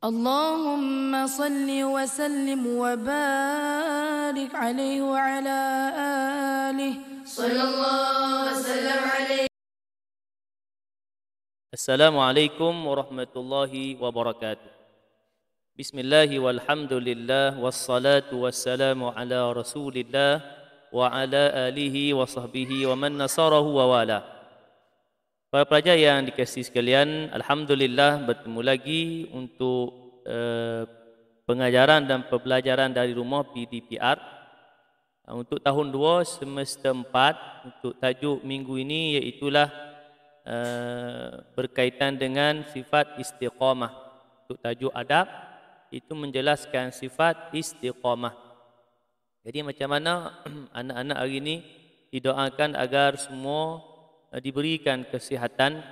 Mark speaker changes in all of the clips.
Speaker 1: اللهم صل وسلم وبارك عليه وعلى آله صلى الله وسلم عليه السلام عليكم ورحمة الله وبركاته بسم الله والحمد لله والصلاة والسلام على رسول الله وعلى آله وصحبه ومن نصره ووالاه Para pelajar yang dikasihi sekalian, alhamdulillah bertemu lagi untuk uh, pengajaran dan pembelajaran dari rumah PDPR ah, untuk tahun 2 semester 4 untuk tajuk minggu ini iaitu uh, eh, berkaitan dengan sifat istiqamah. Untuk tajuk adab itu menjelaskan sifat istiqamah. Jadi macam mana anak-anak hari ini didoakan agar semua Eh, diberikan kesihatan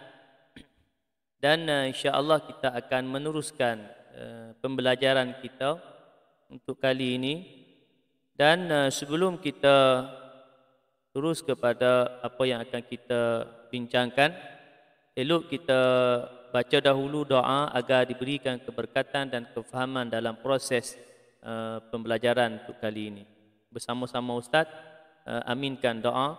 Speaker 1: dan eh, insya Allah kita akan meneruskan eh, pembelajaran kita untuk kali ini dan sebelum kita terus kepada apa yang akan kita bincangkan elok kita baca dahulu doa agar diberikan keberkatan dan kefahaman dalam proses pembelajaran untuk kali ini bersama-sama ustaz aminkan doa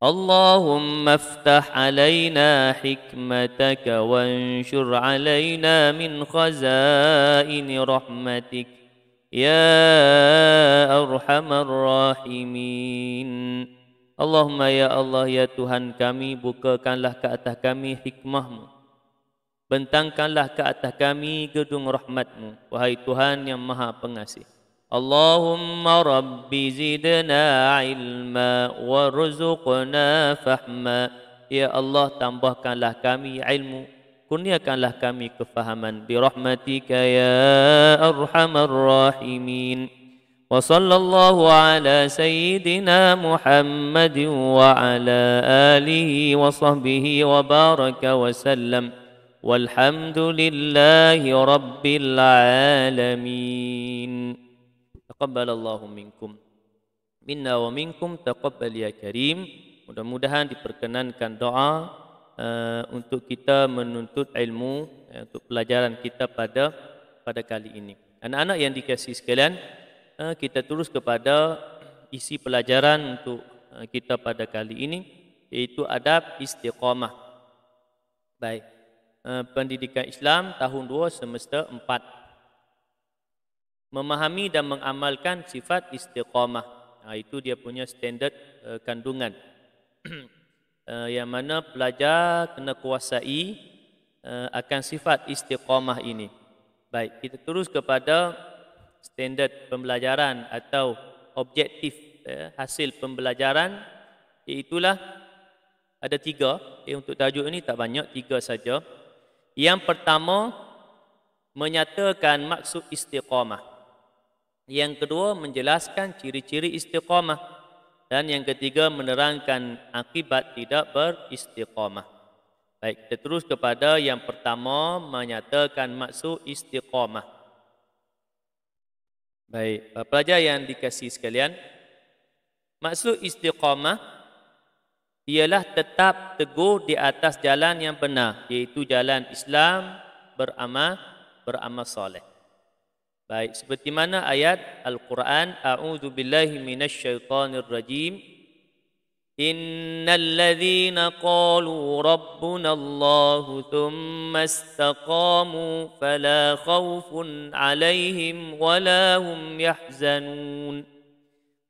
Speaker 1: اللهم افتح علينا حكمتك وانشر علينا من خزائن رحمتك يا أرحم الراحمين Allahumma ya Allah ya Tuhan kami bukakanlah ke atas kami hikmahmu Bentangkanlah ke atas kami gedung rahmatmu Wahai Tuhan yang maha pengasih اللهم رب زدنا علما ورزقنا فهما يا الله كان له كامي علم kami كان له كامي kefahaman برحمتك يا ارحم الراحمين وصلى الله على سيدنا محمد وعلى اله وصحبه وبارك وسلم والحمد لله رب العالمين taqabbal Allahu minkum minna wa minkum taqabbal ya karim mudah-mudahan diperkenankan doa uh, untuk kita menuntut ilmu uh, untuk pelajaran kita pada pada kali ini anak-anak yang dikasihi sekalian uh, kita terus kepada isi pelajaran untuk uh, kita pada kali ini yaitu adab istiqamah baik uh, pendidikan Islam tahun 2 semester 4 memahami dan mengamalkan sifat istiqamah. Nah, ha, itu dia punya standard uh, kandungan. uh, yang mana pelajar kena kuasai uh, akan sifat istiqamah ini. Baik, kita terus kepada standard pembelajaran atau objektif uh, hasil pembelajaran iaitulah ada tiga. Eh, untuk tajuk ini tak banyak, tiga saja. Yang pertama, menyatakan maksud istiqamah. Yang kedua menjelaskan ciri-ciri istiqamah dan yang ketiga menerangkan akibat tidak beristiqamah. Baik, kita terus kepada yang pertama menyatakan maksud istiqamah. Baik, eh, pelajar yang dikasih sekalian, maksud istiqamah ialah tetap teguh di atas jalan yang benar, iaitu jalan Islam beramal beramal soleh. Baik, seperti mana ayat Al-Quran A'udhu billahi minasyaitanir rajim Innal ladhina qalu rabbuna allahu thumma istakamu fala khawfun alaihim walahum yahzanun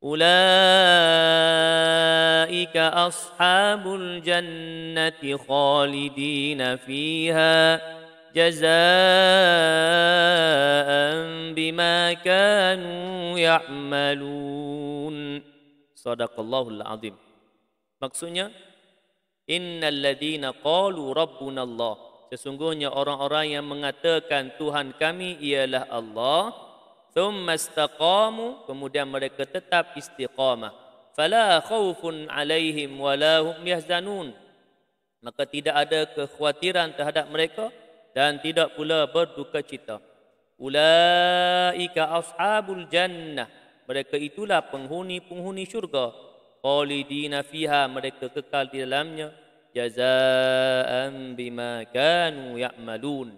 Speaker 1: أولئك أصحاب الجنة خالدين فيها جزاء بما كانوا يعملون صدق الله العظيم maksudnya innal ladina qalu Allah. sesungguhnya orang-orang yang mengatakan tuhan kami ialah Allah thumma istaqamu kemudian mereka tetap istiqamah fala khaufun alaihim wala hum yahzanun maka tidak ada kekhawatiran terhadap mereka dan tidak pula berduka cita. Ulaika ashabul jannah. Mereka itulah penghuni-penghuni syurga. Qalidina fiha. Mereka kekal di dalamnya. Jaza'an bima kanu ya'malun.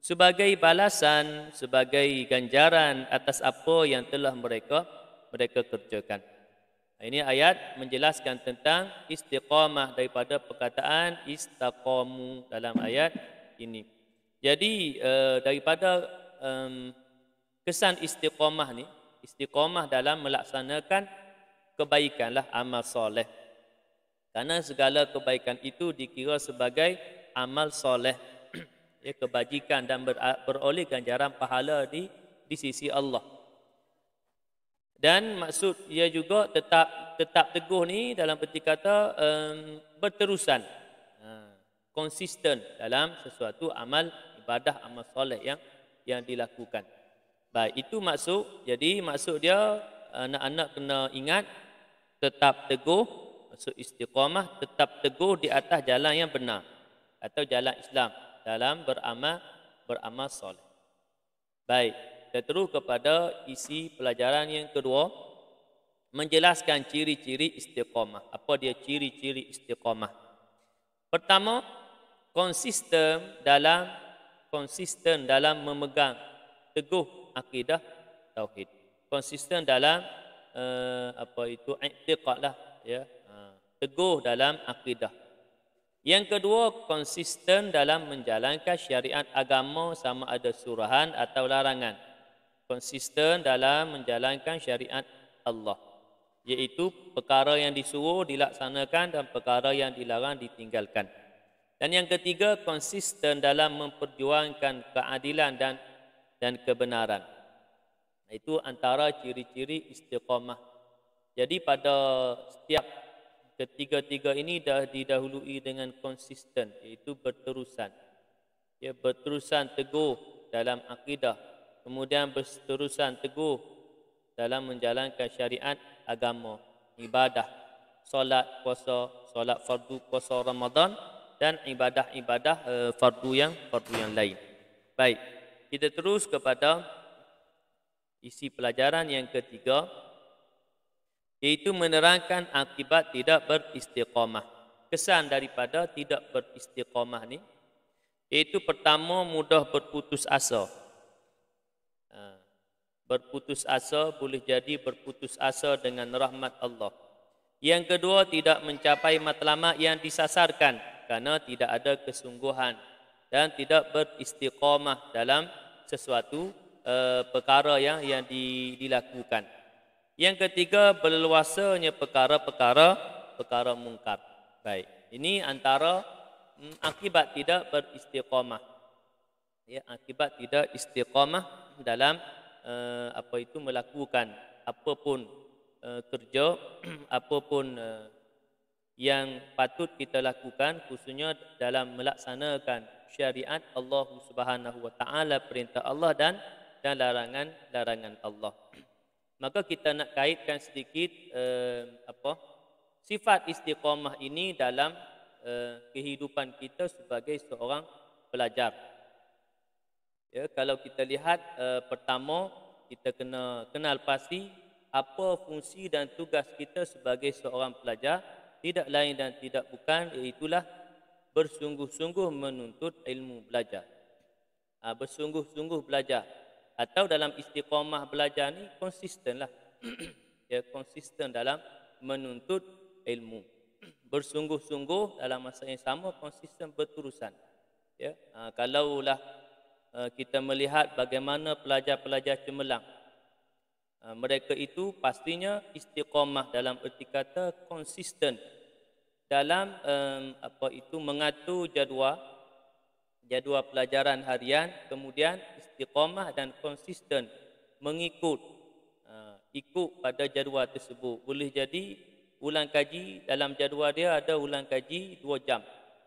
Speaker 1: Sebagai balasan, sebagai ganjaran atas apa yang telah mereka mereka kerjakan. Ini ayat menjelaskan tentang istiqamah daripada perkataan istaqamu dalam ayat ini. Jadi eh, daripada kesan istiqamah ni, istiqamah dalam melaksanakan kebaikanlah amal soleh. Karena segala kebaikan itu dikira sebagai amal soleh. ya, kebajikan dan beroleh ganjaran pahala di di sisi Allah. Dan maksud ia juga tetap tetap teguh ni dalam peti kata um, berterusan. Ha, konsisten dalam sesuatu amal ibadah amal soleh yang yang dilakukan. Baik, itu maksud. Jadi maksud dia anak-anak kena ingat tetap teguh maksud istiqamah tetap teguh di atas jalan yang benar atau jalan Islam dalam beramal beramal soleh. Baik, kita terus kepada isi pelajaran yang kedua menjelaskan ciri-ciri istiqamah. Apa dia ciri-ciri istiqamah? Pertama, konsisten dalam konsisten dalam memegang teguh akidah tauhid konsisten dalam uh, apa itu i'tiqad lah, ya uh, teguh dalam akidah yang kedua konsisten dalam menjalankan syariat agama sama ada suruhan atau larangan konsisten dalam menjalankan syariat Allah iaitu perkara yang disuruh dilaksanakan dan perkara yang dilarang ditinggalkan dan yang ketiga konsisten dalam memperjuangkan keadilan dan dan kebenaran. Itu antara ciri-ciri istiqamah. Jadi pada setiap ketiga-tiga ini dah didahului dengan konsisten iaitu berterusan. Ya berterusan teguh dalam akidah, kemudian berterusan teguh dalam menjalankan syariat agama, ibadah, solat puasa, solat fardu puasa Ramadan dan ibadah-ibadah uh, fardu yang fardu yang lain. Baik, kita terus kepada isi pelajaran yang ketiga iaitu menerangkan akibat tidak beristiqamah. Kesan daripada tidak beristiqamah ni iaitu pertama mudah berputus asa. Ha, berputus asa boleh jadi berputus asa dengan rahmat Allah. Yang kedua tidak mencapai matlamat yang disasarkan kerana tidak ada kesungguhan dan tidak beristiqamah dalam sesuatu uh, perkara yang yang di, dilakukan. Yang ketiga berleluasanya perkara-perkara perkara mungkar. Baik. Ini antara mm, akibat tidak beristiqamah. Ya, akibat tidak istiqamah dalam uh, apa itu melakukan apapun uh, kerja apapun uh, yang patut kita lakukan khususnya dalam melaksanakan syariat Allah Subhanahu wa taala perintah Allah dan dan larangan-larangan Allah. Maka kita nak kaitkan sedikit eh, apa sifat istiqamah ini dalam eh, kehidupan kita sebagai seorang pelajar. Ya, kalau kita lihat eh, pertama kita kena kenal pasti apa fungsi dan tugas kita sebagai seorang pelajar tidak lain dan tidak bukan iaitulah bersungguh-sungguh menuntut ilmu belajar. Ha, bersungguh-sungguh belajar atau dalam istiqamah belajar ni konsistenlah. ya konsisten dalam menuntut ilmu. Bersungguh-sungguh dalam masa yang sama konsisten berterusan. Ya, ha, kalaulah ha, kita melihat bagaimana pelajar-pelajar cemerlang Eh, mereka itu pastinya istiqamah dalam erti kata konsisten dalam um, apa itu mengatur jadual jadual pelajaran harian kemudian istiqamah dan konsisten mengikut uh, ikut pada jadual tersebut boleh jadi ulang kaji dalam jadual dia ada ulang kaji 2 jam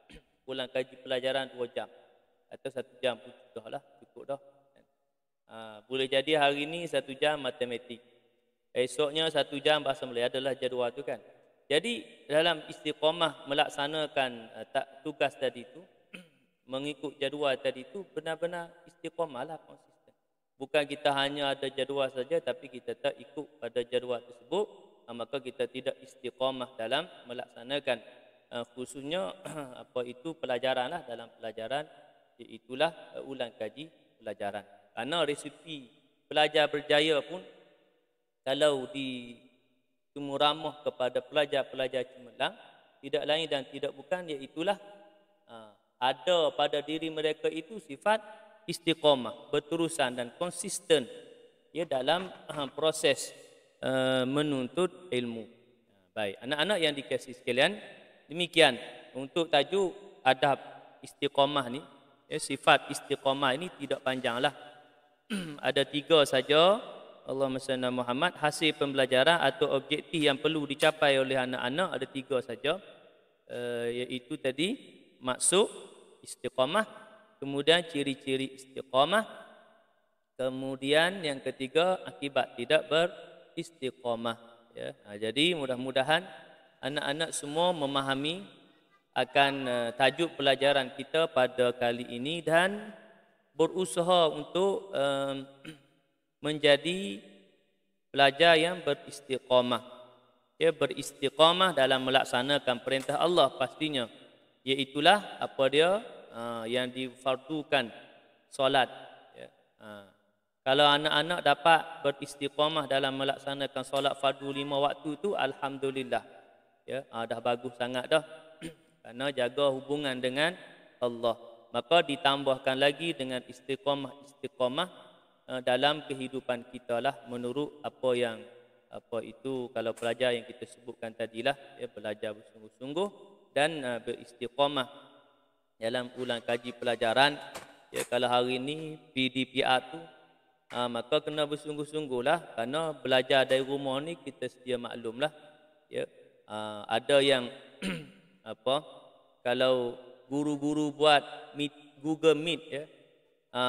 Speaker 1: ulang kaji pelajaran 2 jam atau 1 jam pun sudahlah cukup dah Ha, boleh jadi hari ini satu jam matematik. Esoknya satu jam bahasa Melayu adalah jadual tu kan. Jadi dalam istiqamah melaksanakan uh, tak tugas tadi itu, mengikut jadual tadi itu benar-benar istiqamah lah konsisten. Bukan kita hanya ada jadual saja tapi kita tak ikut pada jadual tersebut. Uh, maka kita tidak istiqamah dalam melaksanakan uh, khususnya apa itu pelajaranlah dalam pelajaran. Itulah uh, ulang kaji pelajaran. Karena resipi pelajar berjaya pun kalau di ramah kepada pelajar-pelajar cemerlang tidak lain dan tidak bukan iaitulah ya ha, ada pada diri mereka itu sifat istiqamah, berterusan dan konsisten ya dalam ha, proses uh, menuntut ilmu. Baik, anak-anak yang dikasihi sekalian, demikian untuk tajuk adab istiqamah ni, ya, sifat istiqamah ini tidak panjanglah. ada tiga saja Allah SWT Muhammad hasil pembelajaran atau objektif yang perlu dicapai oleh anak-anak ada tiga saja e, iaitu tadi maksud istiqamah kemudian ciri-ciri istiqamah kemudian yang ketiga akibat tidak beristiqamah ya ha, jadi mudah-mudahan anak-anak semua memahami akan eh, tajuk pelajaran kita pada kali ini dan berusaha untuk um, menjadi pelajar yang beristiqamah. Ya, beristiqamah dalam melaksanakan perintah Allah pastinya. Iaitulah apa dia uh, yang difardukan solat. Ya. Uh, kalau anak-anak dapat beristiqamah dalam melaksanakan solat fardu lima waktu tu, Alhamdulillah. Ya, uh, dah bagus sangat dah. Kerana jaga hubungan dengan Allah maka ditambahkan lagi dengan istiqamah-istiqamah eh, dalam kehidupan kita lah menurut apa yang apa itu kalau pelajar yang kita sebutkan tadilah ya belajar bersungguh-sungguh dan uh, eh, beristiqamah dalam ulang kaji pelajaran ya kalau hari ini PDPR tu uh, maka kena bersungguh sungguh lah. kerana belajar dari rumah ni kita setia maklumlah ya uh, ada yang apa kalau guru-guru buat meet, Google Meet ya. Ha,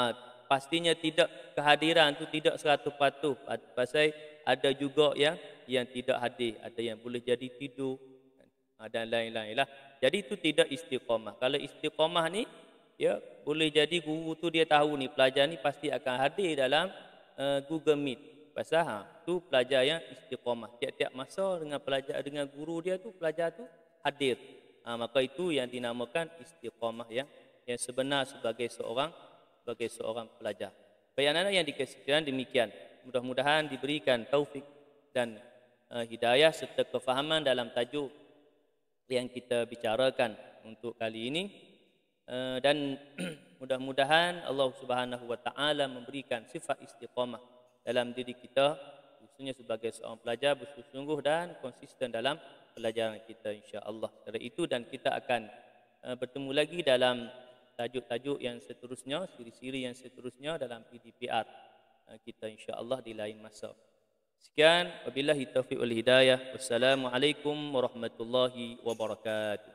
Speaker 1: pastinya tidak kehadiran tu tidak 100 patuh. Pasal ada juga yang yang tidak hadir, ada yang boleh jadi tidur ada ah, lain-lain lah. Jadi itu tidak istiqamah. Kalau istiqamah ni ya boleh jadi guru tu dia tahu ni pelajar ni pasti akan hadir dalam uh, Google Meet. Pasal ha, tu pelajar yang istiqamah. Tiap-tiap masa dengan pelajar dengan guru dia tu pelajar tu hadir ha, maka itu yang dinamakan istiqamah yang yang sebenar sebagai seorang sebagai seorang pelajar baik anak-anak yang dikasihkan demikian mudah-mudahan diberikan taufik dan uh, hidayah serta kefahaman dalam tajuk yang kita bicarakan untuk kali ini uh, dan mudah-mudahan Allah Subhanahu wa taala memberikan sifat istiqamah dalam diri kita khususnya sebagai seorang pelajar bersungguh-sungguh dan konsisten dalam pelajaran kita insya-Allah. Dari itu dan kita akan uh, bertemu lagi dalam tajuk-tajuk yang seterusnya, siri-siri yang seterusnya dalam PDPR uh, eh, kita insya-Allah di lain masa. Sekian wabillahi taufiq wal hidayah. Wassalamualaikum warahmatullahi wabarakatuh.